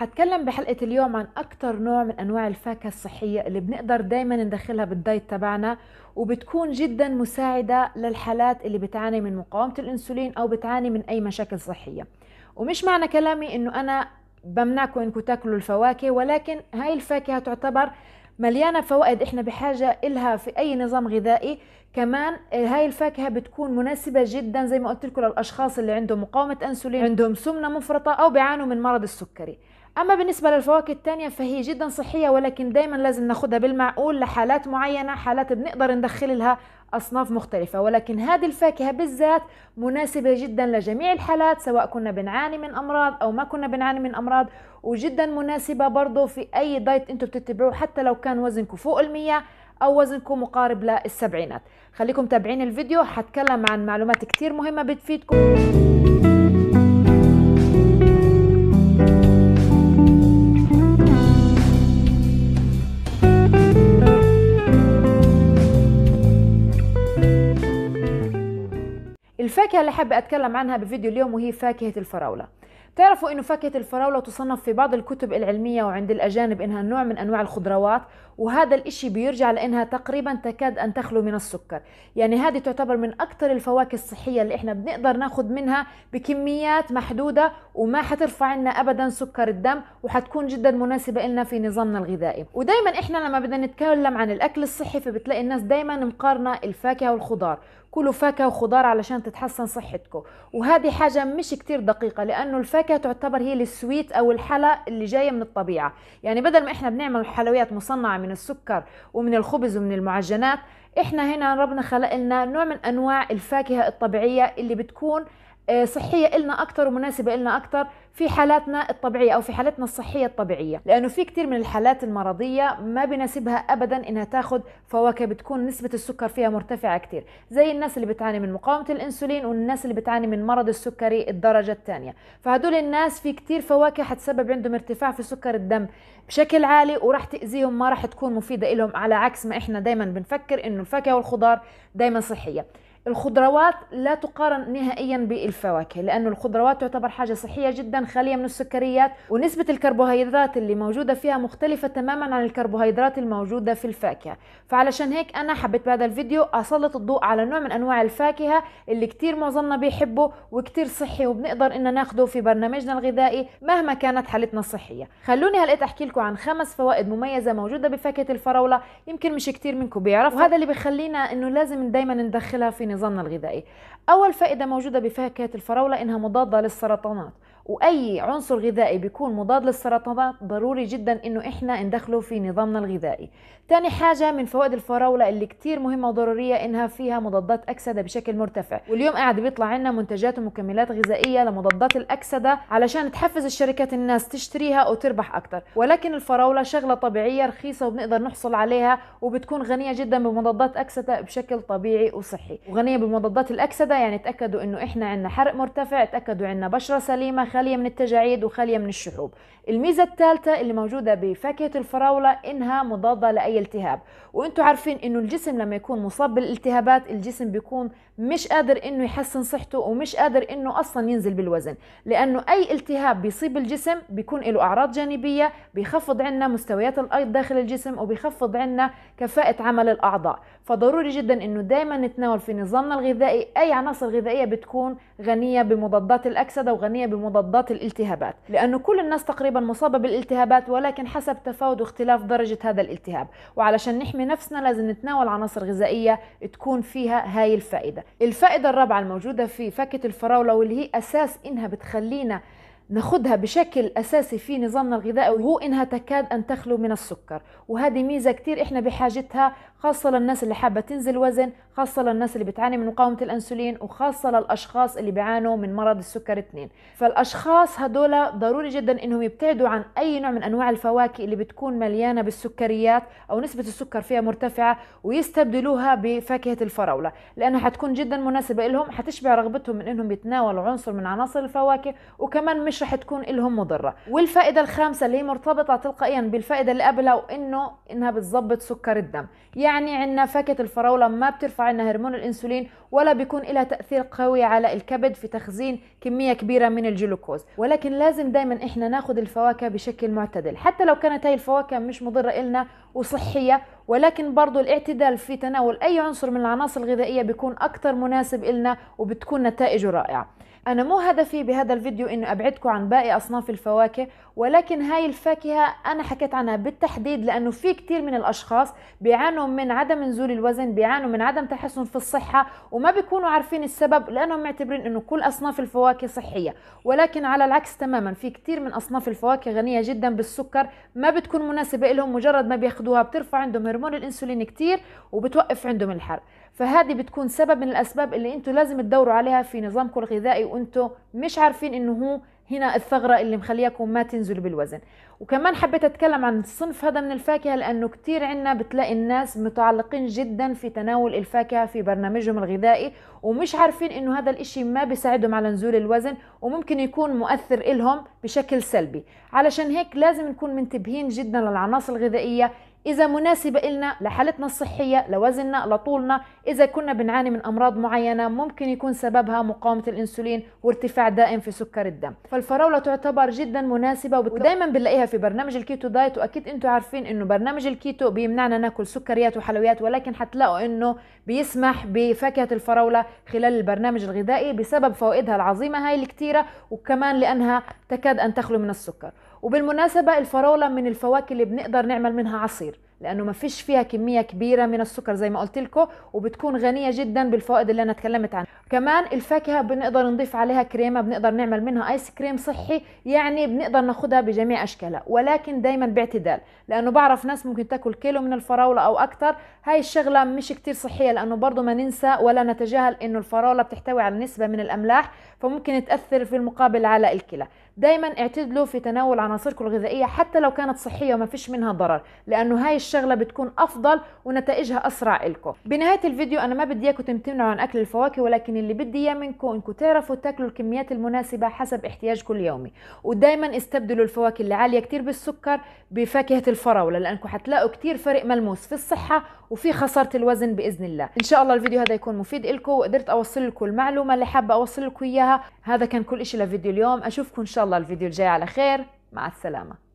هتكلم بحلقة اليوم عن أكتر نوع من أنواع الفاكهة الصحية اللي بنقدر دايما ندخلها بالدايت تبعنا وبتكون جدا مساعدة للحالات اللي بتعاني من مقاومة الأنسولين أو بتعاني من أي مشاكل صحية ومش معنى كلامي أنه أنا بمنعكم أنكم تاكلوا الفواكه ولكن هاي الفاكهة تعتبر مليانة فوائد احنا بحاجة إلها في أي نظام غذائي كمان هاي الفاكهة بتكون مناسبة جدا زي ما قلت لكم للأشخاص اللي عندهم مقاومة أنسولين عندهم سمنة مفرطة أو بيعانوا من مرض السكري أما بالنسبة للفواكه التانية فهي جدا صحية ولكن دايما لازم ناخدها بالمعقول لحالات معينة حالات بنقدر ندخل لها أصناف مختلفة ولكن هذه الفاكهة بالذات مناسبة جدا لجميع الحالات سواء كنا بنعاني من أمراض أو ما كنا بنعاني من أمراض وجدا مناسبة برضه في أي دايت أنتم بتتبعوه حتى لو كان وزنكم فوق المية أو وزنكم مقارب للسبعينات خليكم تابعين الفيديو حتكلم عن معلومات كتير مهمة بتفيدكم اللي حابة أتكلم عنها بفيديو اليوم وهي فاكهة الفراولة تعرفوا أنه فاكهة الفراولة تصنف في بعض الكتب العلمية وعند الأجانب إنها نوع من أنواع الخضروات وهذا الإشي بيرجع لأنها تقريبا تكاد أن تخلو من السكر يعني هذه تعتبر من أكثر الفواكه الصحية اللي إحنا بنقدر نأخذ منها بكميات محدودة وما حترفع لنا أبدا سكر الدم وحتكون جدا مناسبة لنا في نظامنا الغذائي ودايما إحنا لما بدنا نتكلم عن الأكل الصحي فبتلاقي الناس دايما مقارنة الفاكهة والخضار كلوا فاكهه وخضار علشان تتحسن صحتكم وهذه حاجه مش كتير دقيقه لانه الفاكهه تعتبر هي السويت او الحلا اللي جايه من الطبيعه يعني بدل ما احنا بنعمل حلويات مصنعه من السكر ومن الخبز ومن المعجنات احنا هنا ربنا خلق لنا نوع من انواع الفاكهه الطبيعيه اللي بتكون آه، صحيه لنا اكثر ومناسبه لنا اكثر في حالاتنا الطبيعيه او في حالتنا الصحيه الطبيعيه لانه في كثير من الحالات المرضيه ما بناسبها ابدا انها تاخذ فواكه بتكون نسبه السكر فيها مرتفعه كثير زي الناس اللي بتعاني من مقاومه الانسولين والناس اللي بتعاني من مرض السكري الدرجه الثانيه فهدول الناس في كثير فواكه حتسبب عندهم ارتفاع في سكر الدم بشكل عالي وراح تاذيهم ما راح تكون مفيده لهم على عكس ما احنا دائما بنفكر انه الفاكهه والخضار دائما صحيه الخضروات لا تقارن نهائيا بالفواكه لأن الخضروات تعتبر حاجة صحية جدا خالية من السكريات ونسبة الكربوهيدرات اللي موجودة فيها مختلفة تماما عن الكربوهيدرات الموجودة في الفاكهة فعلشان هيك أنا حبيت بهذا الفيديو أسلط الضوء على نوع من أنواع الفاكهة اللي كتير معظمنا بيحبه وكتير صحي وبنقدر إن ناخده في برنامجنا الغذائي مهما كانت حالتنا الصحية خلوني هلقيت أحكي لكم عن خمس فوائد مميزة موجودة بفاكهة الفراولة يمكن مش كتير منكم بيعرفوا وهذا اللي بيخلينا إنه لازم دايما ندخلها في نظام نظامنا الغذائي أول فائدة موجودة بفاكهة الفراولة إنها مضادة للسرطانات واي عنصر غذائي بيكون مضاد للسرطانات ضروري جدا انه احنا ندخله في نظامنا الغذائي تاني حاجه من فوائد الفراوله اللي كتير مهمه وضروريه انها فيها مضادات اكسده بشكل مرتفع واليوم قاعد بيطلع عنا منتجات ومكملات غذائيه لمضادات الاكسده علشان تحفز الشركات الناس تشتريها وتربح اكتر ولكن الفراوله شغله طبيعيه رخيصه وبنقدر نحصل عليها وبتكون غنيه جدا بمضادات اكسده بشكل طبيعي وصحي وغنيه بمضادات الاكسده يعني تاكدوا انه احنا عندنا حرق مرتفع تاكدوا عندنا بشره سليمه خالية من التجاعيد وخالية من الشحوب الميزة الثالثة اللي موجودة بفاكهة الفراولة إنها مضادة لأي التهاب وإنتوا عارفين إنه الجسم لما يكون مصاب بالالتهابات الجسم بيكون مش قادر إنه يحسن صحته ومش قادر إنه أصلا ينزل بالوزن لأنه أي التهاب بيصيب الجسم بيكون له أعراض جانبية بيخفض عنا مستويات الأيض داخل الجسم وبيخفض عنا كفاءة عمل الأعضاء فضروري جدا إنه دائما نتناول في نظامنا الغذائي أي عناصر غذائية بتكون غنية بمضادات الأكسدة وغنية بمضادات مضادات الالتهابات لأنه كل الناس تقريبا مصابة بالالتهابات ولكن حسب تفاوت واختلاف درجة هذا الالتهاب وعلشان نحمي نفسنا لازم نتناول عناصر غذائية تكون فيها هاي الفائدة الفائدة الرابعة الموجودة في فاكهة الفراولة واللي هي أساس إنها بتخلينا ناخدها بشكل أساسي في نظامنا الغذائي وهو إنها تكاد أن تخلو من السكر وهذه ميزة كثير إحنا بحاجتها خاصة للناس اللي حابة تنزل وزن خاصة للناس اللي بتعاني من مقاومة الأنسولين وخاصة للأشخاص اللي بيعانوا من مرض السكر 2 فالأشخاص هدول ضروري جدا إنهم يبتعدوا عن أي نوع من أنواع الفواكه اللي بتكون مليانة بالسكريات أو نسبة السكر فيها مرتفعة ويستبدلوها بفاكهة الفراولة لأنها حتكون جدا مناسبة لهم حتشبع رغبتهم من إنهم يتناولوا عنصر من عناصر الفواكه وكمان مش مش رح تكون لهم مضرة والفائدة الخامسة اللي هي مرتبطة تلقائيا بالفائدة اللي قبلها وإنه إنها بتظبط سكر الدم يعني عندنا فاكهة الفراولة ما بترفع لنا هرمون الأنسولين ولا بيكون لها تأثير قوي على الكبد في تخزين كمية كبيرة من الجلوكوز ولكن لازم دايما إحنا ناخد الفواكه بشكل معتدل حتى لو كانت هاي الفواكه مش مضرة إلنا وصحية ولكن برضو الاعتدال في تناول أي عنصر من العناصر الغذائية بيكون أكثر مناسب إلنا وبتكون نتائجه رائعة أنا مو هدفي بهذا الفيديو إنه أبعدكم عن باقي أصناف الفواكه ولكن هاي الفاكهة أنا حكيت عنها بالتحديد لأنه في كتير من الأشخاص بيعانوا من عدم نزول الوزن بيعانوا من عدم تحسن في الصحة وما بيكونوا عارفين السبب لأنهم معتبرين إنه كل أصناف الفواكه صحية ولكن على العكس تماما في كتير من أصناف الفواكه غنية جدا بالسكر ما بتكون مناسبة لهم مجرد ما بياخذوا بياخدوها بترفع عندهم هرمون الانسولين كتير وبتوقف عندهم الحرق فهذه بتكون سبب من الاسباب اللي انتم لازم تدوروا عليها في نظامكم الغذائي وانتم مش عارفين انه هو هنا الثغره اللي مخلياكم ما تنزلوا بالوزن وكمان حبيت اتكلم عن الصنف هذا من الفاكهه لانه كثير عندنا بتلاقي الناس متعلقين جدا في تناول الفاكهه في برنامجهم الغذائي ومش عارفين انه هذا الاشي ما بيساعدهم على نزول الوزن وممكن يكون مؤثر إلهم بشكل سلبي علشان هيك لازم نكون منتبهين جدا للعناصر الغذائيه إذا مناسبة إلنا لحالتنا الصحية لوزننا لطولنا إذا كنا بنعاني من أمراض معينة ممكن يكون سببها مقاومة الإنسولين وارتفاع دائم في سكر الدم فالفراولة تعتبر جدا مناسبة وبت... ودايما بنلاقيها في برنامج الكيتو دايت وأكيد أنتم عارفين إنه برنامج الكيتو بيمنعنا ناكل سكريات وحلويات ولكن حتلاقوا إنه بيسمح بفاكهة الفراولة خلال البرنامج الغذائي بسبب فوائدها العظيمة هاي الكتيرة وكمان لأنها تكاد أن تخلو من السكر وبالمناسبة الفراولة من الفواكه اللي بنقدر نعمل منها عصير لانه ما فيش فيها كميه كبيره من السكر زي ما قلت لكم وبتكون غنيه جدا بالفوائد اللي انا اتكلمت عنها كمان الفاكهه بنقدر نضيف عليها كريمه بنقدر نعمل منها ايس كريم صحي يعني بنقدر ناخدها بجميع اشكالها ولكن دايما باعتدال لانه بعرف ناس ممكن تاكل كيلو من الفراوله او اكثر هاي الشغله مش كتير صحيه لانه برضه ما ننسى ولا نتجاهل انه الفراوله بتحتوي على نسبه من الاملاح فممكن تأثر في المقابل على الكلى دائما اعتدلوا في تناول عناصركم الغذائية حتى لو كانت صحية وما فيش منها ضرر لأنه هاي الشغلة بتكون أفضل ونتائجها أسرع لكم بنهاية الفيديو أنا ما بدي إياكم تمتنعوا عن أكل الفواكه ولكن اللي بدي إياه منكم إنكم تعرفوا تاكلوا الكميات المناسبة حسب احتياجكم اليومي ودائما استبدلوا الفواكه اللي عالية كتير بالسكر بفاكهة الفراولة لأنكم حتلاقوا كتير فرق ملموس في الصحة وفي خساره الوزن باذن الله ان شاء الله الفيديو هذا يكون مفيد لكم وقدرت اوصل لكم المعلومه اللي حابه اوصل لكم اياها هذا كان كل شيء لفيديو اليوم اشوفكم ان شاء الله الفيديو الجاي على خير مع السلامه